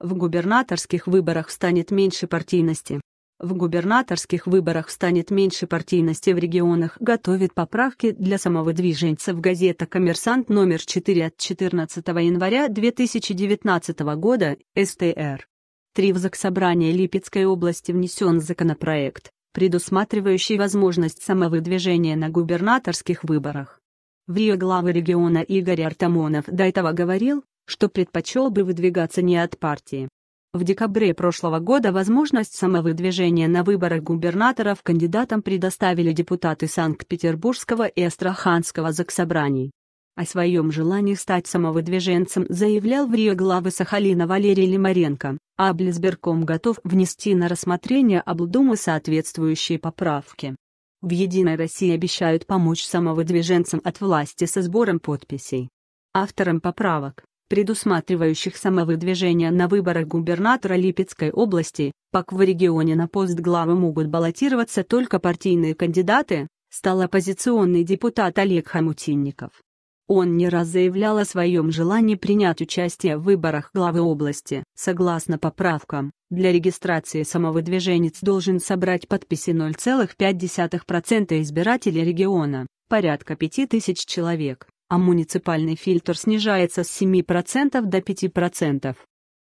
В губернаторских выборах станет меньше партийности. В губернаторских выборах станет меньше партийности в регионах, готовит поправки для самого движенцев газета «Коммерсант» номер 4 от 14 января 2019 года, СТР. Три в Заксобрание Липецкой области внесен законопроект, предусматривающий возможность самовыдвижения на губернаторских выборах. В Рио главы региона Игорь Артамонов до этого говорил, что предпочел бы выдвигаться не от партии. В декабре прошлого года возможность самовыдвижения на выборах губернаторов кандидатам предоставили депутаты Санкт-Петербургского и Астраханского заксобраний. О своем желании стать самовыдвиженцем заявлял в Рио главы Сахалина Валерий Лимаренко, а Близберком готов внести на рассмотрение облдумы соответствующие поправки. В «Единой России» обещают помочь самовыдвиженцам от власти со сбором подписей. Автором поправок предусматривающих самовыдвижение на выборах губернатора Липецкой области, пак в регионе на пост главы могут баллотироваться только партийные кандидаты, стал оппозиционный депутат Олег Хамутинников. Он не раз заявлял о своем желании принять участие в выборах главы области. Согласно поправкам, для регистрации самовыдвиженец должен собрать подписи 0,5% избирателей региона, порядка 5000 человек а муниципальный фильтр снижается с 7% до 5%.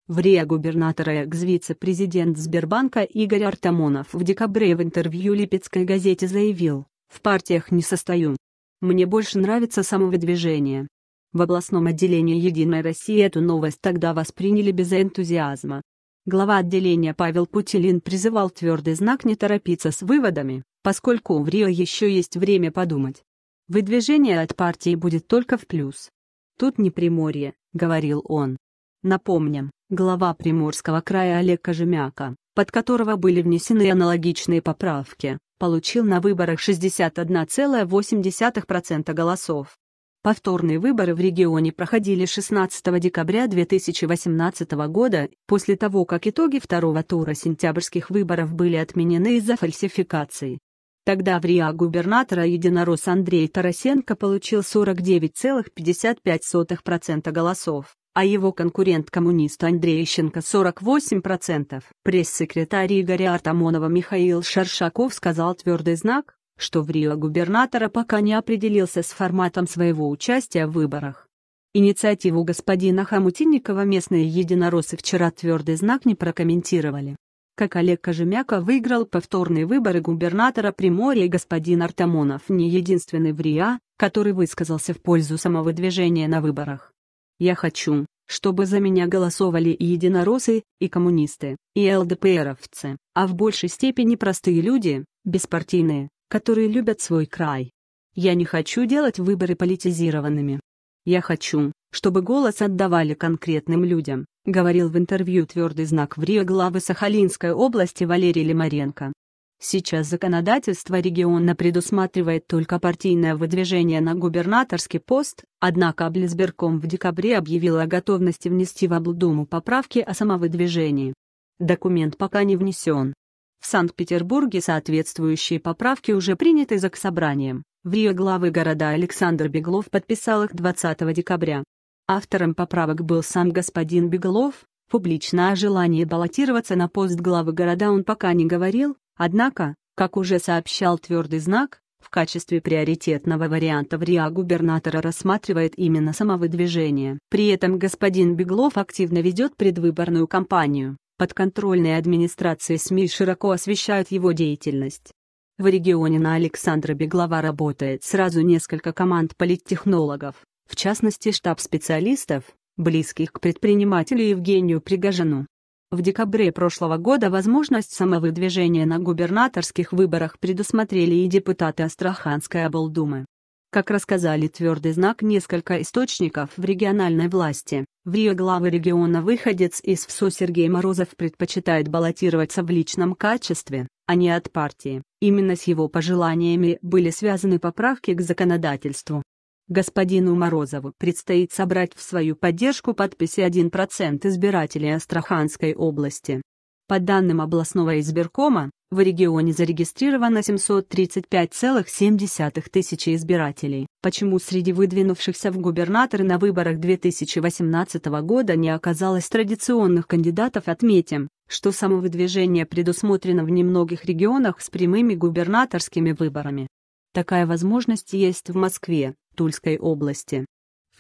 В РИА губернатора и экс-вице-президент Сбербанка Игорь Артамонов в декабре в интервью Липецкой газете заявил, «В партиях не состою. Мне больше нравится самовыдвижение». В областном отделении «Единой России» эту новость тогда восприняли без энтузиазма. Глава отделения Павел Путилин призывал твердый знак не торопиться с выводами, поскольку в Рио еще есть время подумать. Выдвижение от партии будет только в плюс. Тут не Приморье, говорил он. Напомним, глава Приморского края Олег Кожемяка, под которого были внесены аналогичные поправки, получил на выборах 61,8% голосов. Повторные выборы в регионе проходили 16 декабря 2018 года, после того, как итоги второго тура сентябрьских выборов были отменены из-за фальсификаций. Тогда в РИА губернатора единорос Андрей Тарасенко получил 49,55% голосов, а его конкурент-коммунист Андрей Ищенко 48%. Пресс-секретарь Игоря Артамонова Михаил Шаршаков сказал твердый знак, что в РИА губернатора пока не определился с форматом своего участия в выборах. Инициативу господина Хамутинникова местные единороссы вчера твердый знак не прокомментировали как Олег Кожемяка выиграл повторные выборы губернатора Приморья и господин Артамонов не единственный в РИА, который высказался в пользу самого движения на выборах. «Я хочу, чтобы за меня голосовали и единороссы, и коммунисты, и ЛДПРовцы, а в большей степени простые люди, беспартийные, которые любят свой край. Я не хочу делать выборы политизированными. «Я хочу, чтобы голос отдавали конкретным людям», говорил в интервью твердый знак в Рио главы Сахалинской области Валерий Лимаренко. Сейчас законодательство региона предусматривает только партийное выдвижение на губернаторский пост, однако облизбирком в декабре объявила о готовности внести в облдуму поправки о самовыдвижении. Документ пока не внесен. В Санкт-Петербурге соответствующие поправки уже приняты за собранием. В Рио главы города Александр Беглов подписал их 20 декабря. Автором поправок был сам господин Беглов, публично о желании баллотироваться на пост главы города он пока не говорил, однако, как уже сообщал твердый знак, в качестве приоритетного варианта в РИА губернатора рассматривает именно самовыдвижение. При этом господин Беглов активно ведет предвыборную кампанию, подконтрольные администрации СМИ широко освещают его деятельность. В регионе на Александра Беглова работает сразу несколько команд политтехнологов, в частности штаб специалистов, близких к предпринимателю Евгению Пригожину. В декабре прошлого года возможность самовыдвижения на губернаторских выборах предусмотрели и депутаты Астраханской облдумы. Как рассказали твердый знак несколько источников в региональной власти, в Рио главы региона выходец из ВСО Сергей Морозов предпочитает баллотироваться в личном качестве, а не от партии. Именно с его пожеланиями были связаны поправки к законодательству. Господину Морозову предстоит собрать в свою поддержку подписи 1% избирателей Астраханской области. По данным областного избиркома, в регионе зарегистрировано 735,7 тысячи избирателей, почему среди выдвинувшихся в губернаторы на выборах 2018 года не оказалось традиционных кандидатов, отметим, что самовыдвижение предусмотрено в немногих регионах с прямыми губернаторскими выборами. Такая возможность есть в Москве, Тульской области,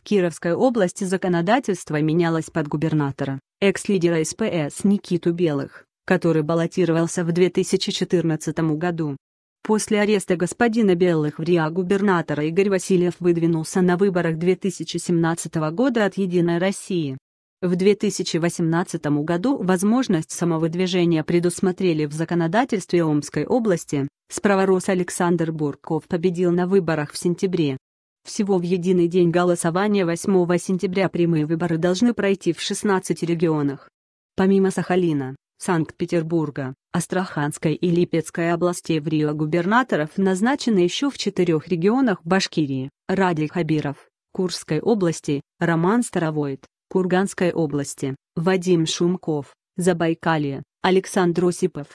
Кировской области законодательство менялось под губернатора, экс-лидера СПС Никиту Белых, который баллотировался в 2014 году. После ареста господина Белых в РИА губернатора Игорь Васильев выдвинулся на выборах 2017 года от «Единой России». В 2018 году возможность самовыдвижения предусмотрели в законодательстве Омской области, справорос Александр Бурков победил на выборах в сентябре. Всего в единый день голосования 8 сентября прямые выборы должны пройти в 16 регионах. Помимо Сахалина, Санкт-Петербурга, Астраханской и Липецкой областей в Рио губернаторов назначены еще в четырех регионах Башкирии, Ради Хабиров, Курской области, Роман Старовойт, Курганской области, Вадим Шумков, Забайкалье, Александр Осипов,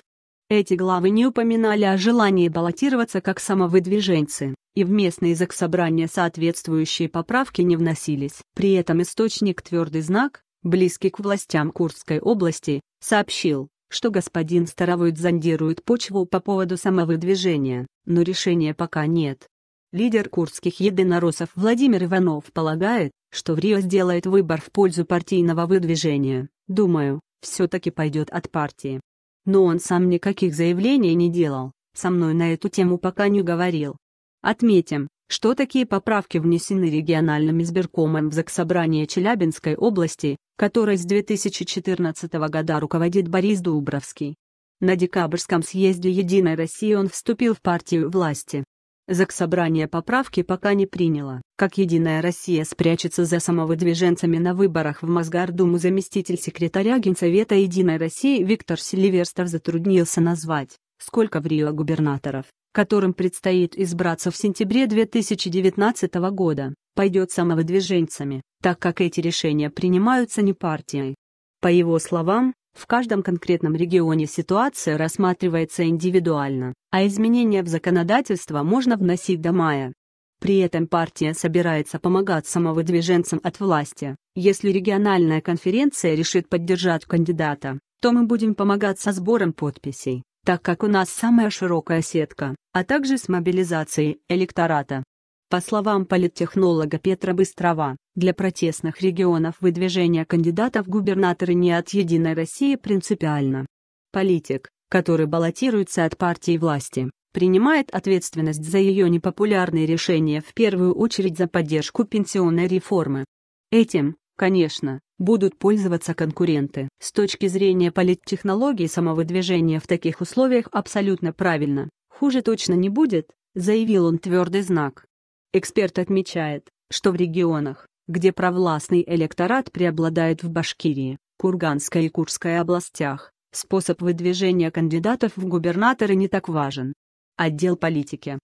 эти главы не упоминали о желании баллотироваться как самовыдвиженцы, и в местные заксобрания соответствующие поправки не вносились. При этом источник «Твердый знак», близкий к властям Курской области, сообщил, что господин Старовойт зондирует почву по поводу самовыдвижения, но решения пока нет. Лидер курдских единороссов Владимир Иванов полагает, что в Рио сделает выбор в пользу партийного выдвижения. Думаю, все-таки пойдет от партии. Но он сам никаких заявлений не делал, со мной на эту тему пока не говорил. Отметим, что такие поправки внесены региональным избиркомом в Заксобрание Челябинской области, которой с 2014 года руководит Борис Дубровский. На декабрьском съезде «Единой России» он вступил в партию власти, Заксобрание поправки пока не приняло. Как «Единая Россия» спрячется за самовыдвиженцами на выборах в Мосгордуму заместитель секретаря Генсовета «Единой России» Виктор Селиверстов затруднился назвать, сколько в Рио губернаторов, которым предстоит избраться в сентябре 2019 года, пойдет самовыдвиженцами, так как эти решения принимаются не партией. По его словам, в каждом конкретном регионе ситуация рассматривается индивидуально, а изменения в законодательство можно вносить до мая. При этом партия собирается помогать самовыдвиженцам от власти. Если региональная конференция решит поддержать кандидата, то мы будем помогать со сбором подписей, так как у нас самая широкая сетка, а также с мобилизацией электората. По словам политтехнолога Петра Быстрова, для протестных регионов выдвижение кандидатов в губернаторы не от «Единой России» принципиально. Политик, который баллотируется от партии власти, принимает ответственность за ее непопулярные решения в первую очередь за поддержку пенсионной реформы. Этим, конечно, будут пользоваться конкуренты. С точки зрения политтехнологии самовыдвижение в таких условиях абсолютно правильно. Хуже точно не будет, заявил он твердый знак. Эксперт отмечает, что в регионах, где провластный электорат преобладает в Башкирии, Курганской и Курской областях, способ выдвижения кандидатов в губернаторы не так важен. Отдел политики